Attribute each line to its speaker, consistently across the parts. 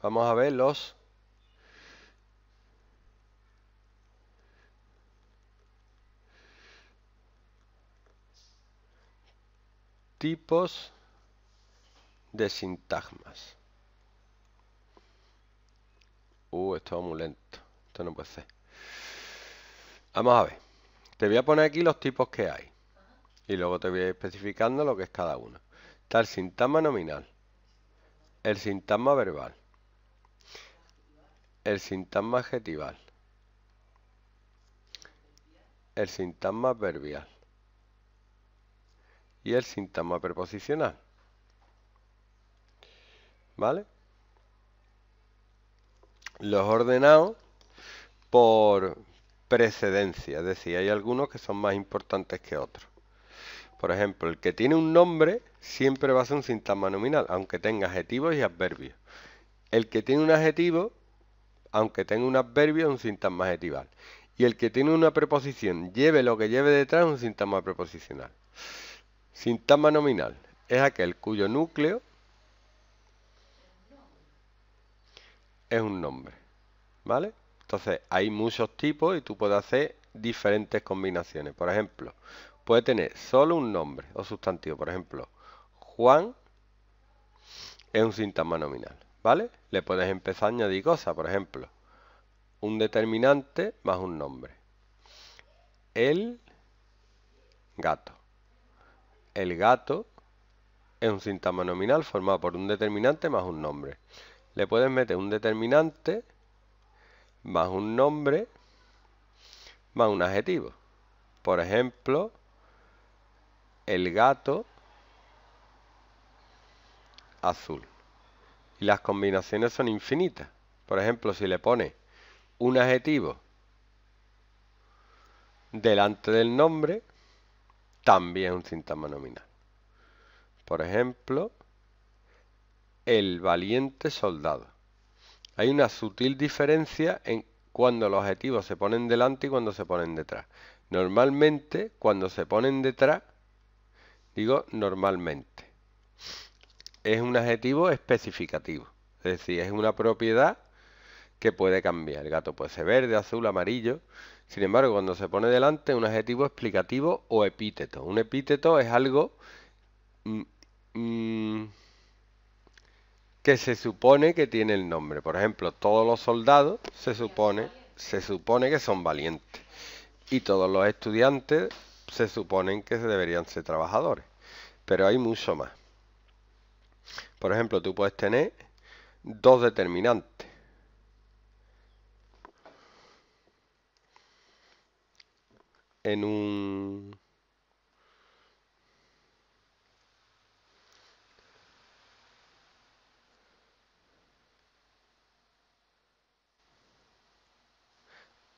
Speaker 1: Vamos a ver los tipos de sintagmas. Uh, esto va muy lento. Esto no puede ser. Vamos a ver. Te voy a poner aquí los tipos que hay. Y luego te voy a ir especificando lo que es cada uno. Está el sintagma nominal. El sintagma verbal. El sintagma adjetival. El sintagma adverbial. Y el sintagma preposicional. ¿Vale? Los ordenados por precedencia, es decir, hay algunos que son más importantes que otros. Por ejemplo, el que tiene un nombre siempre va a ser un sintagma nominal, aunque tenga adjetivos y adverbios. El que tiene un adjetivo aunque tenga un adverbio es un sintagma adjetival. Y el que tiene una preposición, lleve lo que lleve detrás, es un sintagma preposicional. Sintagma nominal es aquel cuyo núcleo es un nombre. ¿Vale? Entonces, hay muchos tipos y tú puedes hacer diferentes combinaciones. Por ejemplo, puede tener solo un nombre o sustantivo. Por ejemplo, Juan es un sintagma nominal. ¿vale? Le puedes empezar a añadir cosas, por ejemplo, un determinante más un nombre. El gato. El gato es un sintagma nominal formado por un determinante más un nombre. Le puedes meter un determinante más un nombre más un adjetivo. Por ejemplo, el gato azul. Y las combinaciones son infinitas. Por ejemplo, si le pone un adjetivo delante del nombre, también es un sintagma nominal. Por ejemplo, el valiente soldado. Hay una sutil diferencia en cuando los adjetivos se ponen delante y cuando se ponen detrás. Normalmente, cuando se ponen detrás, digo normalmente es un adjetivo especificativo, es decir, es una propiedad que puede cambiar. El gato puede ser verde, azul, amarillo. Sin embargo, cuando se pone delante un adjetivo explicativo o epíteto. Un epíteto es algo mm, mm, que se supone que tiene el nombre. Por ejemplo, todos los soldados se supone, se supone que son valientes. Y todos los estudiantes se suponen que deberían ser trabajadores. Pero hay mucho más. Por ejemplo, tú puedes tener dos determinantes. En un...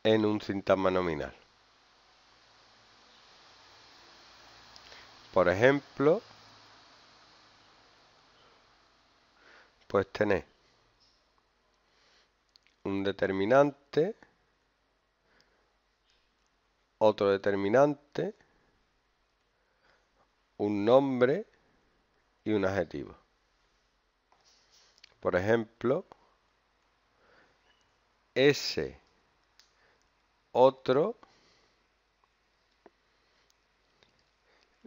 Speaker 1: en un sintagma nominal. Por ejemplo, pues tener un determinante, otro determinante, un nombre y un adjetivo. Por ejemplo, ese otro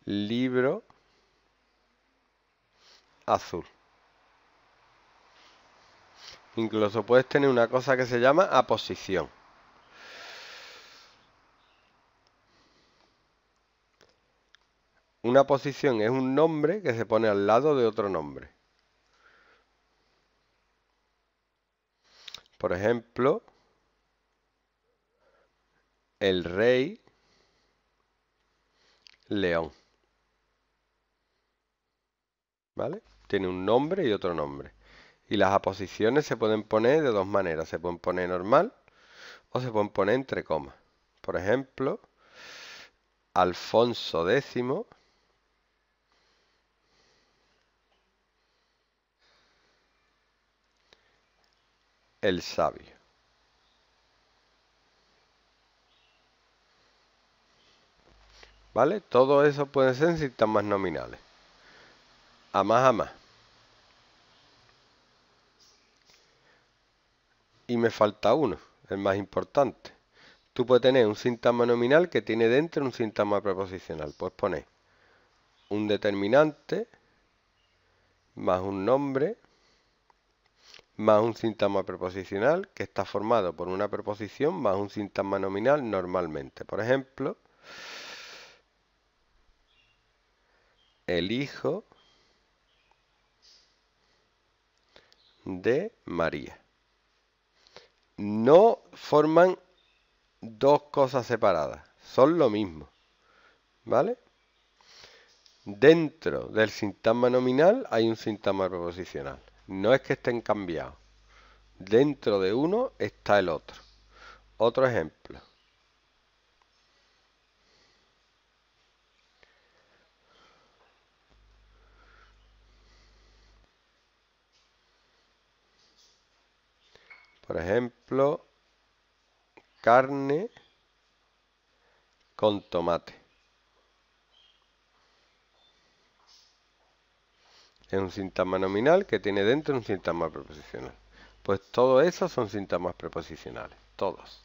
Speaker 1: libro azul. Incluso puedes tener una cosa que se llama aposición. Una posición es un nombre que se pone al lado de otro nombre. Por ejemplo, el rey león. ¿Vale? Tiene un nombre y otro nombre. Y las aposiciones se pueden poner de dos maneras. Se pueden poner normal o se pueden poner entre comas. Por ejemplo, Alfonso X el sabio. ¿Vale? Todo eso puede ser en más nominales. A más a más. y me falta uno, el más importante. Tú puedes tener un sintagma nominal que tiene dentro un sintagma preposicional. Puedes poner un determinante más un nombre más un sintagma preposicional que está formado por una preposición más un sintagma nominal normalmente. Por ejemplo, el hijo de María no forman dos cosas separadas, son lo mismo. ¿Vale? Dentro del sintagma nominal hay un sintagma proposicional. No es que estén cambiados. Dentro de uno está el otro. Otro ejemplo. Por ejemplo, carne con tomate. Es un sintagma nominal que tiene dentro un sintagma preposicional. Pues todo eso son síntomas preposicionales, todos.